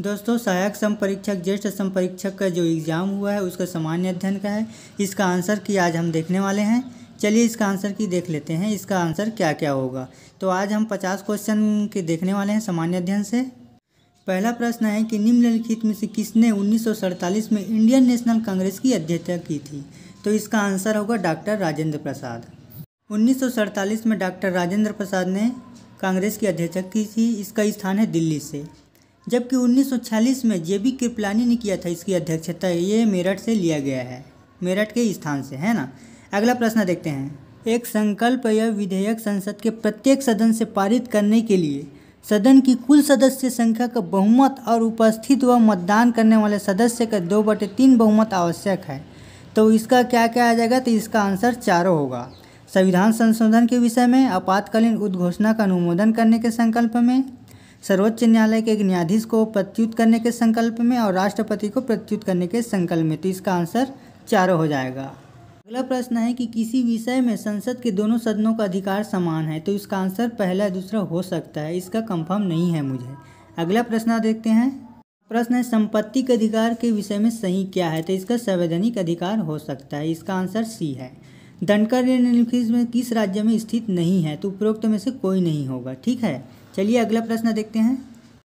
दोस्तों सहायक परीक्षक ज्येष्ठ संपरीक्षक का जो एग्ज़ाम हुआ है उसका सामान्य अध्ययन का है इसका आंसर की आज हम देखने वाले हैं चलिए इसका आंसर की देख लेते हैं इसका आंसर क्या क्या होगा तो आज हम पचास क्वेश्चन के देखने वाले हैं सामान्य अध्ययन से पहला प्रश्न है कि निम्नलिखित में से किसने उन्नीस में इंडियन नेशनल कांग्रेस की अध्यक्षता की थी तो इसका आंसर होगा डॉक्टर राजेंद्र प्रसाद उन्नीस में डॉक्टर राजेंद्र प्रसाद ने कांग्रेस की अध्यक्षता की थी इसका स्थान है दिल्ली से जबकि 1946 में जे बी कृपलानी ने किया था इसकी अध्यक्षता ये मेरठ से लिया गया है मेरठ के स्थान से है ना अगला प्रश्न देखते हैं एक संकल्प या विधेयक संसद के प्रत्येक सदन से पारित करने के लिए सदन की कुल सदस्य संख्या का बहुमत और उपस्थित व मतदान करने वाले सदस्य का दो बटे तीन बहुमत आवश्यक है तो इसका क्या क्या आ जाएगा तो इसका आंसर चारों होगा संविधान संशोधन के विषय में आपातकालीन उद्घोषणा का अनुमोदन करने के संकल्प में सर्वोच्च न्यायालय के एक न्यायाधीश को प्रत्युत करने के संकल्प में और राष्ट्रपति को प्रत्युत करने के संकल्प में तो इसका आंसर चारों हो जाएगा अगला प्रश्न है कि किसी विषय में संसद के दोनों सदनों का अधिकार समान है तो इसका आंसर पहला दूसरा हो सकता है इसका कंफर्म नहीं है मुझे अगला प्रश्न देखते हैं प्रश्न है संपत्ति के अधिकार के विषय में सही क्या है तो इसका संवैधानिक अधिकार हो सकता है इसका आंसर सी है दनकर निम्नलिखित में किस राज्य में स्थित नहीं है तो उपरोक्त में से कोई नहीं होगा ठीक है चलिए अगला प्रश्न देखते हैं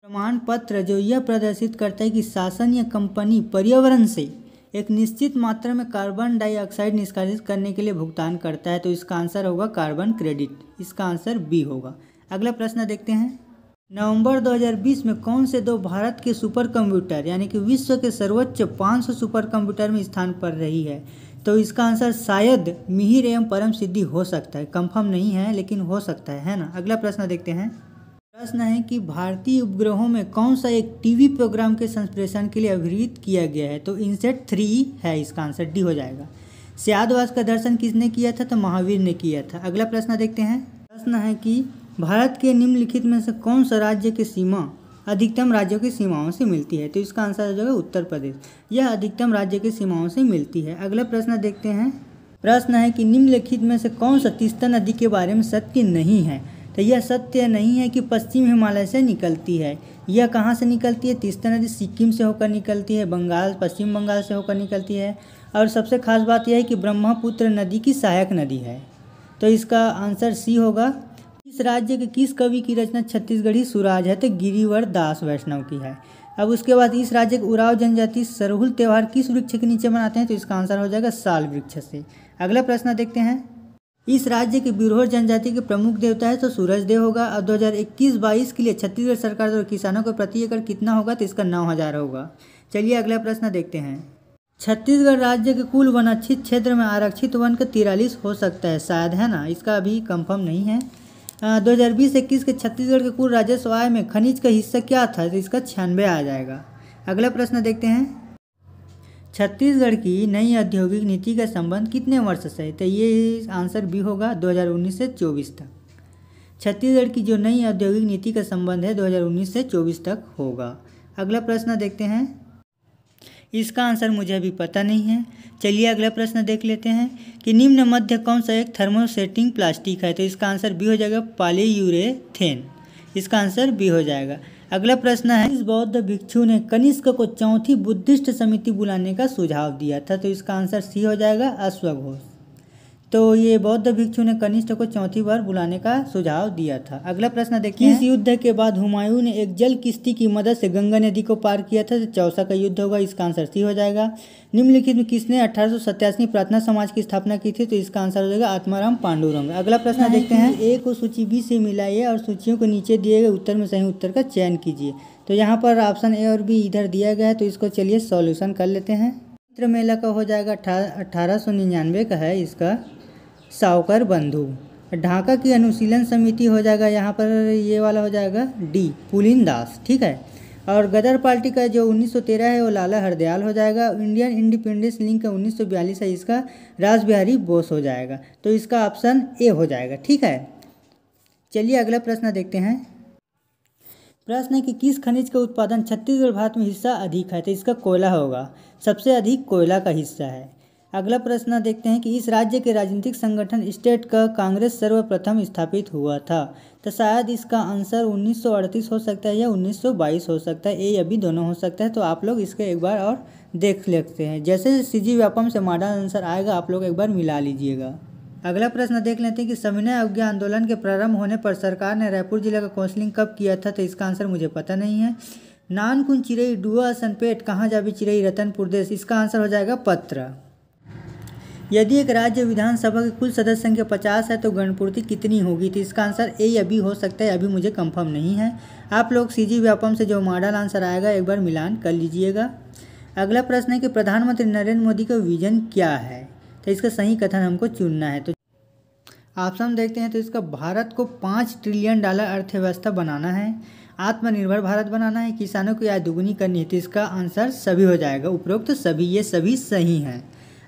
प्रमाण पत्र जो यह प्रदर्शित करता है कि शासन या कंपनी पर्यावरण से एक निश्चित मात्रा में कार्बन डाइऑक्साइड निष्कासित करने के लिए भुगतान करता है तो इसका आंसर होगा कार्बन क्रेडिट इसका आंसर बी होगा अगला प्रश्न देखते हैं नवंबर 2020 में कौन से दो भारत के सुपर कंप्यूटर यानी कि विश्व के सर्वोच्च 500 सुपर कंप्यूटर में स्थान पर रही है तो इसका आंसर शायद मिहिर एवं परम सिद्धि हो सकता है कंफर्म नहीं है लेकिन हो सकता है है ना अगला प्रश्न देखते हैं प्रश्न है कि भारतीय उपग्रहों में कौन सा एक टीवी प्रोग्राम के संप्रेषण के लिए अभिहित किया गया है तो इनसेट थ्री है इसका आंसर डी हो जाएगा सियादवास का दर्शन किसने किया था तो महावीर ने किया था अगला प्रश्न देखते हैं प्रश्न है कि भारत के निम्नलिखित में से कौन सा राज्य की सीमा अधिकतम राज्यों की सीमाओं से मिलती है तो इसका आंसर हो जाएगा उत्तर प्रदेश यह अधिकतम राज्य की सीमाओं से मिलती है अगला प्रश्न देखते हैं प्रश्न है कि निम्नलिखित में से कौन सा तीस्ता नदी के बारे में सत्य नहीं है तो यह सत्य नहीं है कि पश्चिम हिमालय से निकलती है यह कहाँ से निकलती है तीस्ता नदी सिक्किम से होकर निकलती है बंगाल पश्चिम बंगाल से होकर निकलती है और सबसे खास बात यह है कि ब्रह्मपुत्र नदी की सहायक नदी है तो इसका आंसर सी होगा इस राज्य के किस कवि की रचना छत्तीसगढ़ी सुराज है तो गिरिवर दास वैष्णव की है अब उसके बाद इस राज्य के उराव जनजाति सरहुल त्यौहार किस वृक्ष के नीचे मनाते हैं तो इसका आंसर हो जाएगा साल वृक्ष से अगला प्रश्न देखते हैं इस राज्य के बिरोहर जनजाति के प्रमुख देवता है तो सूरज देव होगा और 2021-22 के लिए छत्तीसगढ़ सरकार द्वारा किसानों को प्रति एकड़ कितना होगा तो इसका नौ हज़ार होगा चलिए अगला प्रश्न देखते हैं छत्तीसगढ़ राज्य के कुल वनक्षित क्षेत्र में आरक्षित वन का तिरालीस हो सकता है शायद है ना इसका अभी कंफर्म नहीं है दो हज़ार बीस इक्कीस के छत्तीसगढ़ के कुल राजस्व आय में खनिज का हिस्सा क्या था तो इसका छियानवे आ जाएगा अगला प्रश्न देखते हैं छत्तीसगढ़ की नई औद्योगिक नीति का संबंध कितने वर्ष से है तो ये आंसर भी होगा 2019 से 24 तक छत्तीसगढ़ की जो नई औद्योगिक नीति का संबंध है 2019 से 24 तक होगा अगला प्रश्न देखते हैं इसका आंसर मुझे अभी पता नहीं है चलिए अगला प्रश्न देख लेते हैं कि निम्न मध्य कौन सा एक थर्मोसेटिंग प्लास्टिक है तो इसका आंसर बी हो जाएगा पालीयूरेथेन इसका आंसर बी हो जाएगा अगला प्रश्न है इस बौद्ध भिक्षु ने कनिष्क को चौथी बुद्धिस्ट समिति बुलाने का सुझाव दिया था तो इसका आंसर सी हो जाएगा अश्वघोष तो ये बौद्ध भिक्षु ने कनिष्ठ को चौथी बार बुलाने का सुझाव दिया था अगला प्रश्न देखिए इस युद्ध के बाद हुमायूं ने एक जल किश्ती की मदद से गंगा नदी को पार किया था तो चौसा का युद्ध होगा इसका आंसर सी हो जाएगा निम्नलिखित में किसने अठारह में प्रार्थना समाज की स्थापना की थी तो इसका आंसर हो जाएगा आत्माराम पांडुरंग अगला प्रश्न देखते हैं ए को सूची बी से मिलाइए और सूचियों को नीचे दिए गए उत्तर में सही उत्तर का चयन कीजिए तो यहाँ पर ऑप्शन ए और बी इधर दिया गया है तो इसको चलिए सॉल्यूशन कर लेते हैं चित्र मेला का हो जाएगा अठारह सौ निन्यानवे का है इसका सावकर बंधु ढाका की अनुशीलन समिति हो जाएगा यहाँ पर ये वाला हो जाएगा डी पुलिन दास ठीक है और गदर पार्टी का जो 1913 है वो लाला हरदयाल हो जाएगा इंडियन इंडिपेंडेंस लिंक का उन्नीस है इसका राज बिहारी बोस हो जाएगा तो इसका ऑप्शन ए हो जाएगा ठीक है चलिए अगला प्रश्न देखते हैं प्रश्न है कि किस खनिज का उत्पादन छत्तीसगढ़ भारत में हिस्सा अधिक है तो इसका कोयला होगा सबसे अधिक कोयला का हिस्सा है अगला प्रश्न देखते हैं कि इस राज्य के राजनीतिक संगठन स्टेट का कांग्रेस सर्वप्रथम स्थापित हुआ था तो शायद इसका आंसर 1938 हो सकता है या 1922 हो सकता है या बी दोनों हो सकता है तो आप लोग इसके एक बार और देख लेते हैं जैसे सीजी व्यापम से मॉडल आंसर आएगा आप लोग एक बार मिला लीजिएगा अगला प्रश्न देख लेते हैं कि सविनय अवज्ञा आंदोलन के प्रारंभ होने पर सरकार ने रायपुर जिले का काउंसलिंग कब किया था तो इसका आंसर मुझे पता नहीं है नानकुन चिरई डुआ सनपेट कहाँ जाबी चिरई रतनपुर देश इसका आंसर हो जाएगा पत्र यदि एक राज्य विधानसभा की कुल सदस्य संख्या पचास है तो गणपूर्ति कितनी होगी तो इसका आंसर ए अभी हो सकता है अभी मुझे कंफर्म नहीं है आप लोग सी जी व्यापम से जो मॉडल आंसर आएगा एक बार मिलान कर लीजिएगा अगला प्रश्न है कि प्रधानमंत्री नरेंद्र मोदी का विजन क्या है तो इसका सही कथन हमको चुनना है तो ऑप्शन देखते हैं तो इसका भारत को पाँच ट्रिलियन डॉलर अर्थव्यवस्था बनाना है आत्मनिर्भर भारत बनाना है किसानों की आय दुगुनी करनी है तो इसका आंसर सभी हो जाएगा उपरोक्त तो सभी ये सभी सही हैं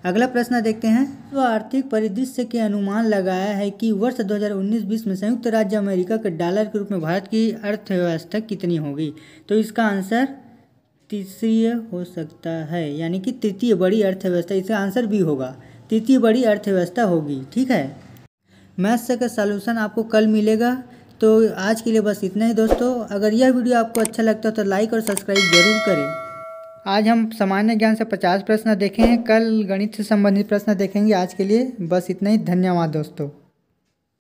अगला प्रश्न देखते हैं विश्व तो आर्थिक परिदृश्य के अनुमान लगाया है कि वर्ष 2019-20 में संयुक्त राज्य अमेरिका के डॉलर के रूप में भारत की अर्थव्यवस्था कितनी होगी तो इसका आंसर तीसरी हो सकता है यानी कि तृतीय बड़ी अर्थव्यवस्था इसका आंसर भी होगा तृतीय बड़ी अर्थव्यवस्था होगी ठीक है मैथ्स का सॉल्यूशन आपको कल मिलेगा तो आज के लिए बस इतना ही दोस्तों अगर यह वीडियो आपको अच्छा लगता है तो लाइक और सब्सक्राइब जरूर करें आज हम सामान्य ज्ञान से पचास प्रश्न देखे हैं कल गणित से संबंधित प्रश्न देखेंगे आज के लिए बस इतना ही धन्यवाद दोस्तों